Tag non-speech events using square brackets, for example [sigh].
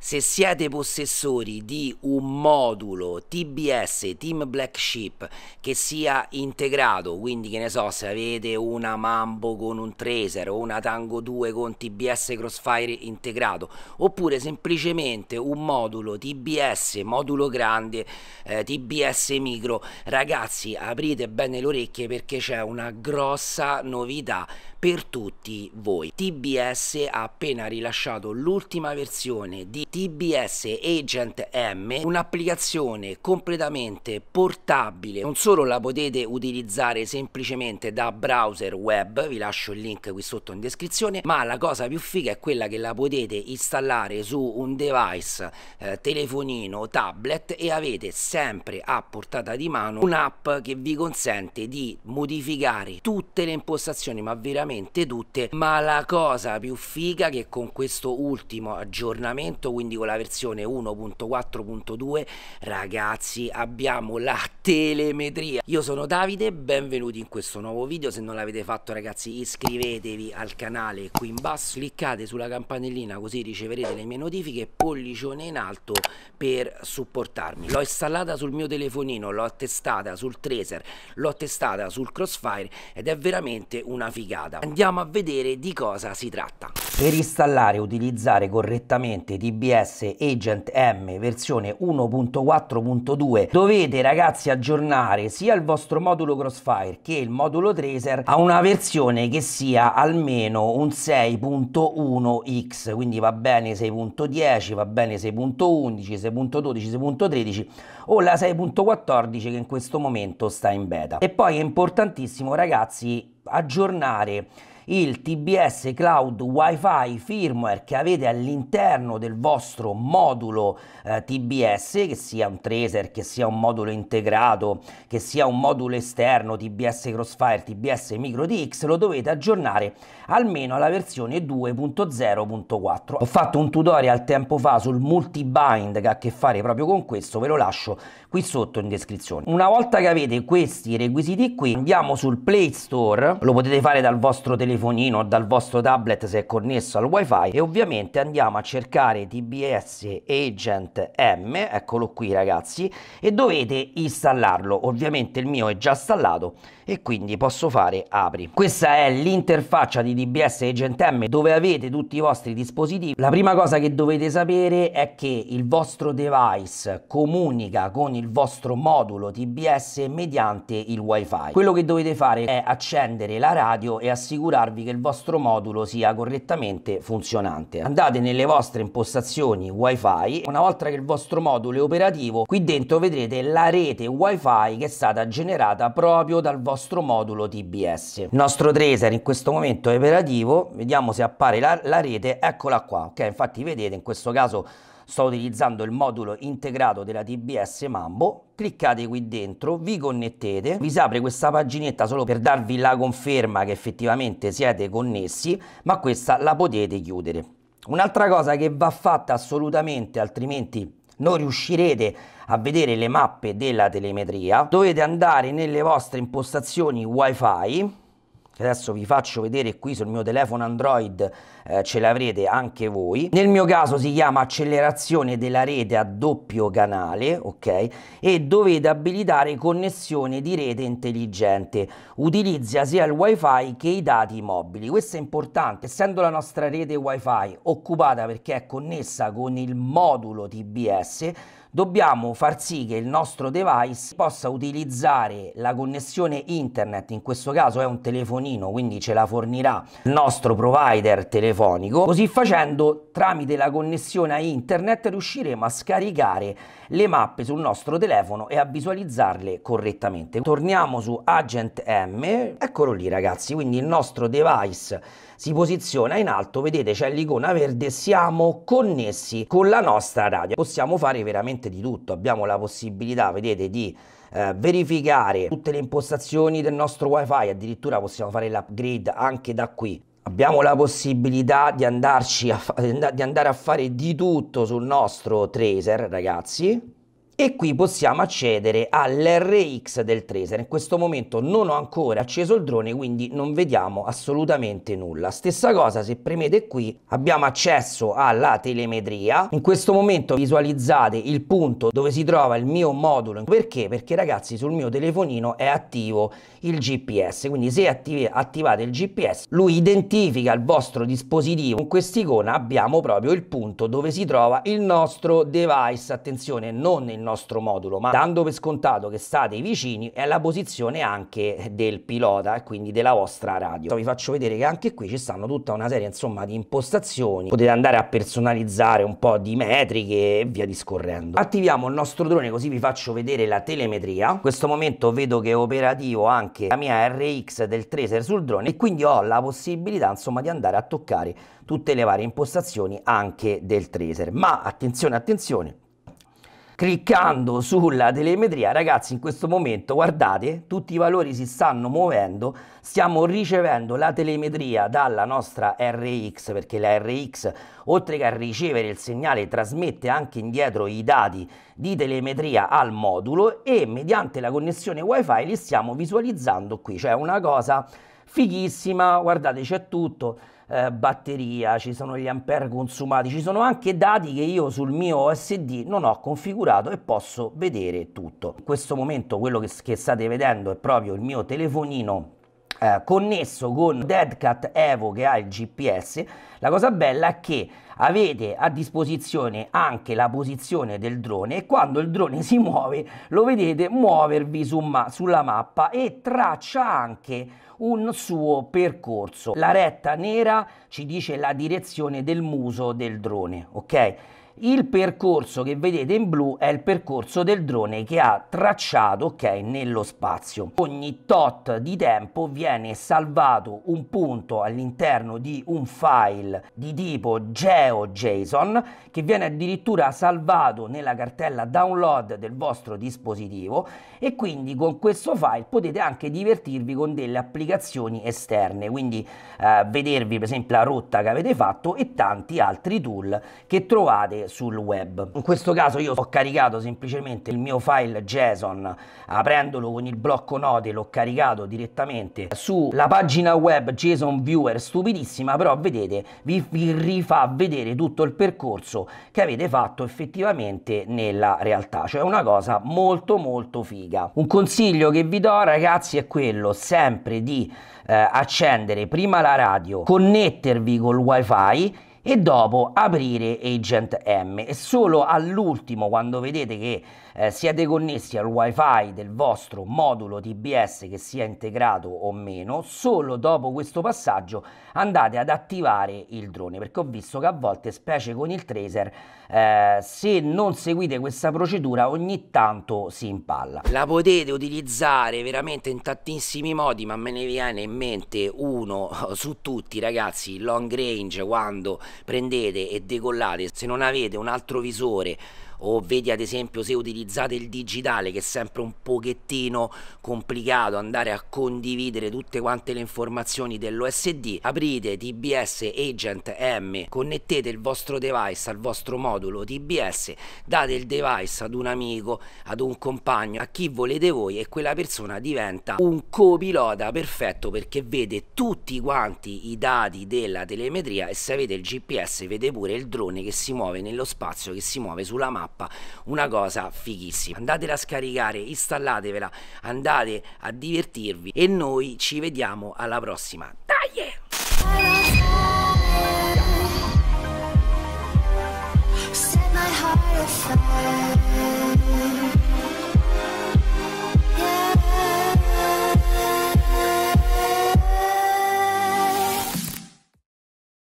Se siete possessori di un modulo TBS, Team Black Sheep, che sia integrato, quindi che ne so, se avete una Mambo con un Tracer o una Tango 2 con TBS Crossfire integrato, oppure semplicemente un modulo TBS, modulo grande, eh, TBS micro, ragazzi aprite bene le orecchie perché c'è una grossa novità per tutti voi. TBS ha appena rilasciato l'ultima versione di TBS Agent M, un'applicazione completamente portabile, non solo la potete utilizzare semplicemente da browser web, vi lascio il link qui sotto in descrizione, ma la cosa più figa è quella che la potete installare su un device eh, telefonino, tablet e avete sempre a portata di mano un'app che vi consente di modificare tutte le impostazioni, ma veramente tutte, ma la cosa più figa è che con questo ultimo aggiornamento quindi con la versione 1.4.2 ragazzi abbiamo la telemetria io sono Davide benvenuti in questo nuovo video se non l'avete fatto ragazzi iscrivetevi al canale qui in basso cliccate sulla campanellina così riceverete le mie notifiche pollicione in alto per supportarmi l'ho installata sul mio telefonino l'ho testata sul Tracer l'ho testata sul Crossfire ed è veramente una figata andiamo a vedere di cosa si tratta per installare e utilizzare correttamente TBS Agent M versione 1.4.2 dovete ragazzi aggiornare sia il vostro modulo Crossfire che il modulo Tracer a una versione che sia almeno un 6.1x quindi va bene 6.10, va bene 6.11, 6.12, 6.13 o la 6.14 che in questo momento sta in beta. E poi è importantissimo ragazzi aggiornare il TBS Cloud Wi-Fi firmware che avete all'interno del vostro modulo eh, TBS, che sia un tracer, che sia un modulo integrato, che sia un modulo esterno TBS Crossfire, TBS MicroTX, lo dovete aggiornare almeno alla versione 2.0.4. Ho fatto un tutorial tempo fa sul multibind che ha a che fare proprio con questo, ve lo lascio qui sotto in descrizione. Una volta che avete questi requisiti qui, andiamo sul Play Store, lo potete fare dal vostro telefono telefonino o dal vostro tablet se è connesso al wifi e ovviamente andiamo a cercare TBS Agent M, eccolo qui ragazzi, e dovete installarlo. Ovviamente il mio è già installato e quindi posso fare apri. Questa è l'interfaccia di TBS Agent M dove avete tutti i vostri dispositivi. La prima cosa che dovete sapere è che il vostro device comunica con il vostro modulo TBS mediante il wifi. Quello che dovete fare è accendere la radio e assicurarvi assicurarvi che il vostro modulo sia correttamente funzionante. Andate nelle vostre impostazioni wifi, una volta che il vostro modulo è operativo, qui dentro vedrete la rete wifi che è stata generata proprio dal vostro modulo TBS. Il nostro tracer in questo momento è operativo, vediamo se appare la, la rete, eccola qua, ok? Infatti vedete in questo caso sto utilizzando il modulo integrato della TBS Mambo cliccate qui dentro, vi connettete, vi si apre questa paginetta solo per darvi la conferma che effettivamente siete connessi, ma questa la potete chiudere. Un'altra cosa che va fatta assolutamente, altrimenti non riuscirete a vedere le mappe della telemetria, dovete andare nelle vostre impostazioni wifi che adesso vi faccio vedere qui sul mio telefono Android eh, ce l'avrete anche voi. Nel mio caso si chiama accelerazione della rete a doppio canale, ok? E dovete abilitare connessione di rete intelligente. Utilizza sia il wifi che i dati mobili. Questo è importante, essendo la nostra rete wifi occupata perché è connessa con il modulo TBS, dobbiamo far sì che il nostro device possa utilizzare la connessione internet, in questo caso è un telefonino telefonino, quindi ce la fornirà il nostro provider telefonico. Così facendo, tramite la connessione a internet, riusciremo a scaricare le mappe sul nostro telefono e a visualizzarle correttamente. Torniamo su Agent M, eccolo lì ragazzi, quindi il nostro device si posiziona in alto, vedete c'è l'icona verde, siamo connessi con la nostra radio. Possiamo fare veramente di tutto, abbiamo la possibilità, vedete, di eh, verificare tutte le impostazioni del nostro wifi, addirittura possiamo fare l'upgrade anche da qui. Abbiamo la possibilità di, andarci a fa- di andare a fare di tutto sul nostro tracer, ragazzi e qui possiamo accedere all'RX del Tracer. In questo momento non ho ancora acceso il drone, quindi non vediamo assolutamente nulla. Stessa cosa se premete qui, abbiamo accesso alla telemetria. In questo momento visualizzate il punto dove si trova il mio modulo. Perché? Perché ragazzi sul mio telefonino è attivo il GPS, quindi se attiv attivate il GPS lui identifica il vostro dispositivo. In quest'icona abbiamo proprio il punto dove si trova il nostro device, attenzione non il nostro nostro modulo, ma dando per scontato che state vicini è la posizione anche del pilota e quindi della vostra radio. Vi faccio vedere che anche qui ci stanno tutta una serie insomma di impostazioni, potete andare a personalizzare un po' di metriche e via discorrendo. Attiviamo il nostro drone così vi faccio vedere la telemetria. In questo momento vedo che è operativo anche la mia RX del tracer sul drone e quindi ho la possibilità insomma di andare a toccare tutte le varie impostazioni anche del tracer. Ma attenzione, attenzione, cliccando sulla telemetria, ragazzi, in questo momento guardate, tutti i valori si stanno muovendo, stiamo ricevendo la telemetria dalla nostra RX perché la RX oltre che a ricevere il segnale trasmette anche indietro i dati di telemetria al modulo e mediante la connessione wifi li stiamo visualizzando qui, cioè una cosa fighissima, guardate c'è tutto eh, batteria, ci sono gli ampere consumati, ci sono anche dati che io sul mio SD non ho configurato e posso vedere tutto. In questo momento quello che, che state vedendo è proprio il mio telefonino eh, connesso con Deadcat Evo che ha il GPS. La cosa bella è che avete a disposizione anche la posizione del drone e quando il drone [laughs] si muove lo vedete muovervi su ma sulla mappa e traccia anche un suo percorso. La retta nera ci dice la direzione del muso del drone, ok? Il percorso che vedete in blu è il percorso del drone che ha tracciato okay, nello spazio. Ogni tot di tempo viene salvato un punto all'interno di un file di tipo GeoJSON che viene addirittura salvato nella cartella download del vostro dispositivo e quindi con questo file potete anche divertirvi con delle applicazioni esterne, quindi eh, vedervi per esempio la rotta che avete fatto e tanti altri tool che trovate sul web. In questo caso io ho caricato semplicemente il mio file JSON, aprendolo con il blocco note l'ho caricato direttamente sulla pagina web JSON Viewer, stupidissima, però vedete, vi, vi rifà vedere tutto il percorso che avete fatto effettivamente nella realtà, cioè una cosa molto molto figa. Un consiglio che vi do ragazzi è quello sempre di eh, accendere prima la radio, connettervi col wifi e dopo aprire Agent M e solo all'ultimo quando vedete che eh, siete connessi al wifi del vostro modulo TBS che sia integrato o meno, solo dopo questo passaggio andate ad attivare il drone perché ho visto che a volte specie con il tracer eh, se non seguite questa procedura ogni tanto si impalla. La potete utilizzare veramente in tantissimi modi, ma me ne viene in mente uno [laughs] su tutti ragazzi, long range quando prendete e decollate, se non avete un altro visore o vedi ad esempio se utilizzate il digitale che è sempre un pochettino complicato andare a condividere tutte quante le informazioni dell'OSD, aprite TBS Agent M, connettete il vostro device al vostro modulo TBS, date il device ad un amico, ad un compagno, a chi volete voi e quella persona diventa un copilota perfetto perché vede tutti quanti i dati della telemetria e se avete il GPS vede pure il drone che si muove nello spazio, che si muove sulla mappa mappa una cosa fighissima andatela a scaricare installatevela andate a divertirvi e noi ci vediamo alla prossima dai